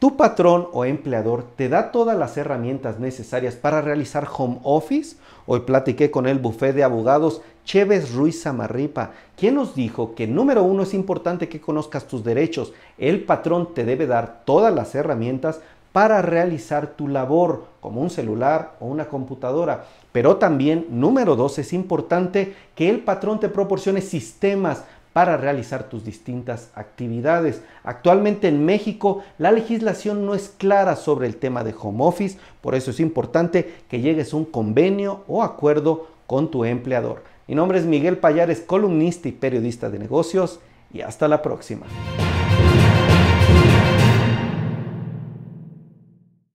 Tu patrón o empleador te da todas las herramientas necesarias para realizar home office. Hoy platiqué con el bufete de abogados Chévez Ruiz Zamarripa, quien nos dijo que número uno es importante que conozcas tus derechos. El patrón te debe dar todas las herramientas para realizar tu labor, como un celular o una computadora. Pero también, número dos, es importante que el patrón te proporcione sistemas para realizar tus distintas actividades. Actualmente en México la legislación no es clara sobre el tema de home office, por eso es importante que llegues a un convenio o acuerdo con tu empleador. Mi nombre es Miguel Payares, columnista y periodista de negocios, y hasta la próxima.